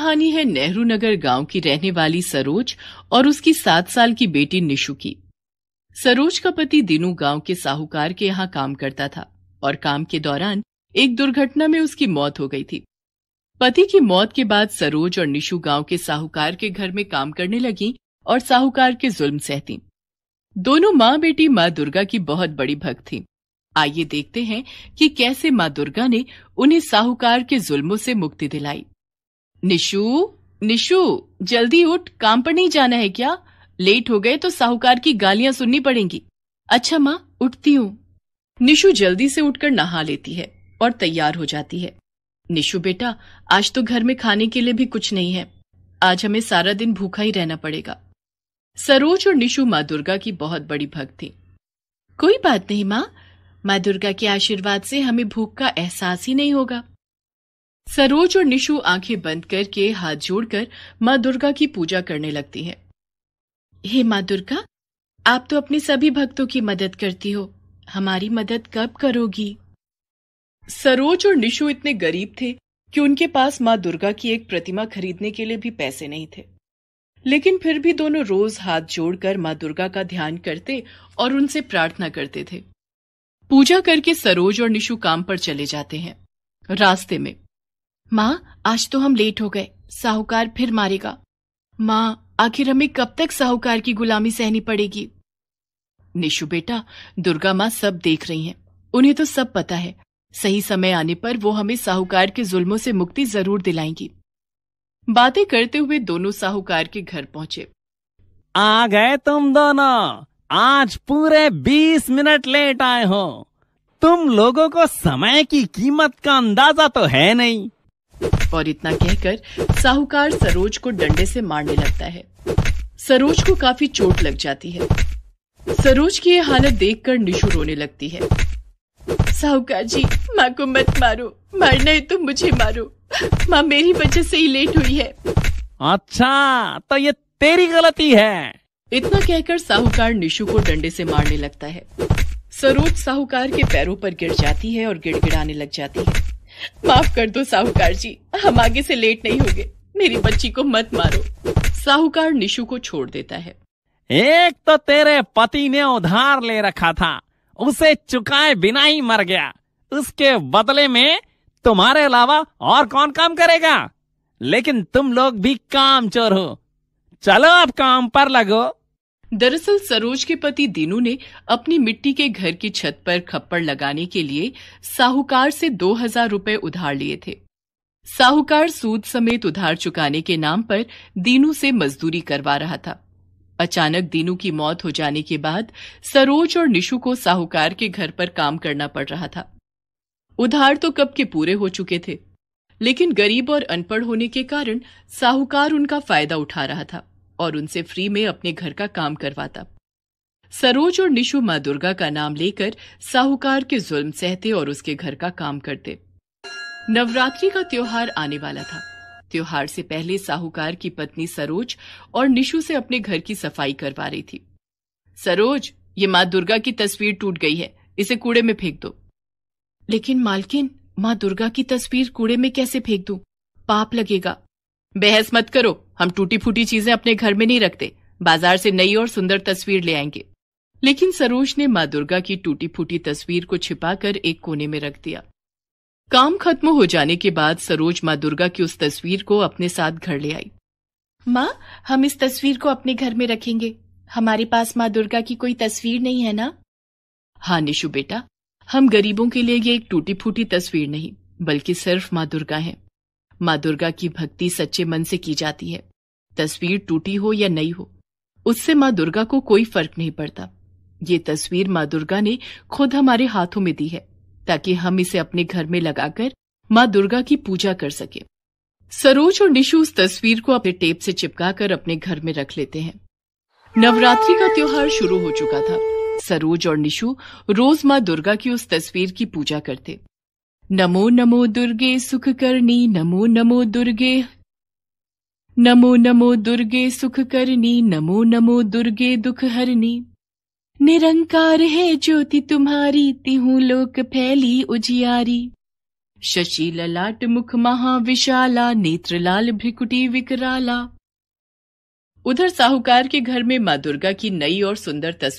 कहानी है नेहरू नगर गांव की रहने वाली सरोज और उसकी सात साल की बेटी निशु की सरोज का पति दिनू गांव के साहूकार के यहाँ काम करता था और काम के दौरान एक दुर्घटना में उसकी मौत हो गई थी पति की मौत के बाद सरोज और निशु गांव के साहूकार के घर में काम करने लगी और साहूकार के जुल्म सहती दोनों माँ बेटी माँ दुर्गा की बहुत बड़ी भक्त थी आइए देखते हैं कि कैसे माँ दुर्गा ने उन्हें साहूकार के जुल्मों से मुक्ति दिलाई निशु निशु जल्दी उठ काम पर नहीं जाना है क्या लेट हो गए तो साहूकार की गालियां सुननी पड़ेंगी अच्छा माँ उठती हूँ निशु जल्दी से उठकर नहा लेती है और तैयार हो जाती है निशु बेटा आज तो घर में खाने के लिए भी कुछ नहीं है आज हमें सारा दिन भूखा ही रहना पड़ेगा सरोज और निशु माँ दुर्गा की बहुत बड़ी भक्त थी कोई बात नहीं माँ माँ दुर्गा के आशीर्वाद से हमें भूख का एहसास ही नहीं होगा सरोज और निशु आंखें बंद करके हाथ जोड़कर माँ दुर्गा की पूजा करने लगती हैं। हे माँ दुर्गा आप तो अपने सभी भक्तों की मदद करती हो हमारी मदद कब करोगी सरोज और निशु इतने गरीब थे कि उनके पास माँ दुर्गा की एक प्रतिमा खरीदने के लिए भी पैसे नहीं थे लेकिन फिर भी दोनों रोज हाथ जोड़कर माँ दुर्गा का ध्यान करते और उनसे प्रार्थना करते थे पूजा करके सरोज और निशु काम पर चले जाते हैं रास्ते में माँ आज तो हम लेट हो गए साहूकार फिर मारेगा माँ आखिर हमें कब तक साहूकार की गुलामी सहनी पड़ेगी निशु बेटा दुर्गा माँ सब देख रही हैं उन्हें तो सब पता है सही समय आने पर वो हमें साहूकार के जुल्मों से मुक्ति जरूर दिलाएंगी बातें करते हुए दोनों साहूकार के घर पहुंचे आ गए तुम दोनों आज पूरे बीस मिनट लेट आए हो तुम लोगों को समय की कीमत का अंदाजा तो है नहीं और इतना कहकर साहूकार सरोज को डंडे से मारने लगता है सरोज को काफी चोट लग जाती है सरोज की यह हालत देखकर निशु रोने लगती है साहूकार जी माँ को मत मारो मारना है तुम तो मुझे मारो माँ मेरी वजह से ही लेट हुई है अच्छा तो ये तेरी गलती है इतना कहकर साहूकार निशु को डंडे से मारने लगता है सरोज साहूकार के पैरों पर गिर जाती है और गिड़गिड़ाने लग जाती है माफ कर दो साहूकार जी हम आगे से लेट नहीं होंगे मेरी बच्ची को मत मारो साहूकार निशु को छोड़ देता है एक तो तेरे पति ने उधार ले रखा था उसे चुकाए बिना ही मर गया उसके बदले में तुम्हारे अलावा और कौन काम करेगा लेकिन तुम लोग भी काम चोर हो चलो अब काम पर लगो दरअसल सरोज के पति दीनू ने अपनी मिट्टी के घर की छत पर खप्पड़ लगाने के लिए साहूकार से दो हजार रूपये उधार लिए थे साहूकार सूद समेत उधार चुकाने के नाम पर दीनू से मजदूरी करवा रहा था अचानक दीनू की मौत हो जाने के बाद सरोज और निशु को साहूकार के घर पर काम करना पड़ रहा था उधार तो कब के पूरे हो चुके थे लेकिन गरीब और अनपढ़ होने के कारण साहूकार उनका फायदा उठा रहा था और उनसे फ्री में अपने घर का काम करवाता सरोज और निशु माँ दुर्गा का नाम लेकर साहूकार के जुल्म सहते और उसके घर का काम करते नवरात्रि का त्योहार आने वाला था त्योहार से पहले साहूकार की पत्नी सरोज और निशु से अपने घर की सफाई करवा रही थी सरोज ये माँ दुर्गा की तस्वीर टूट गई है इसे कूड़े में फेंक दो लेकिन मालकिन माँ दुर्गा की तस्वीर कूड़े में कैसे फेंक दू पाप लगेगा बहस मत करो हम टूटी फूटी चीजें अपने घर में नहीं रखते बाजार से नई और सुंदर तस्वीर ले आएंगे लेकिन सरोज ने माँ दुर्गा की टूटी फूटी तस्वीर को छिपाकर एक कोने में रख दिया काम खत्म हो जाने के बाद सरोज माँ दुर्गा की उस तस्वीर को अपने साथ घर ले आई माँ हम इस तस्वीर को अपने घर में रखेंगे हमारे पास माँ दुर्गा की कोई तस्वीर नहीं है ना हाँ निशु बेटा हम गरीबों के लिए ये एक टूटी फूटी तस्वीर नहीं बल्कि सिर्फ माँ दुर्गा है माँ दुर्गा की भक्ति सच्चे मन से की जाती है तस्वीर टूटी हो या नई हो उससे माँ दुर्गा को कोई फर्क नहीं पड़ता ये तस्वीर माँ दुर्गा ने खुद हमारे हाथों में दी है ताकि हम इसे अपने घर में लगाकर माँ दुर्गा की पूजा कर सके सरोज और निशु उस तस्वीर को अपने टेप से चिपकाकर अपने घर में रख लेते हैं नवरात्रि का त्योहार शुरू हो चुका था सरोज और निशु रोज माँ दुर्गा की उस तस्वीर की पूजा करते नमो नमो दुर्गे सुख करनी नमो नमो दुर्गे नमो नमो दुर्गे सुख करनी नमो नमो दुर्गे दुख हरनी निरंकार है ज्योति तुम्हारी तिहू लोक फैली उजियारी शशि ललाट मुख महाविशाला नेत्र लाल भ्रिकुटी विकराला उधर साहूकार के घर में माँ दुर्गा की नई और सुंदर तस्वीर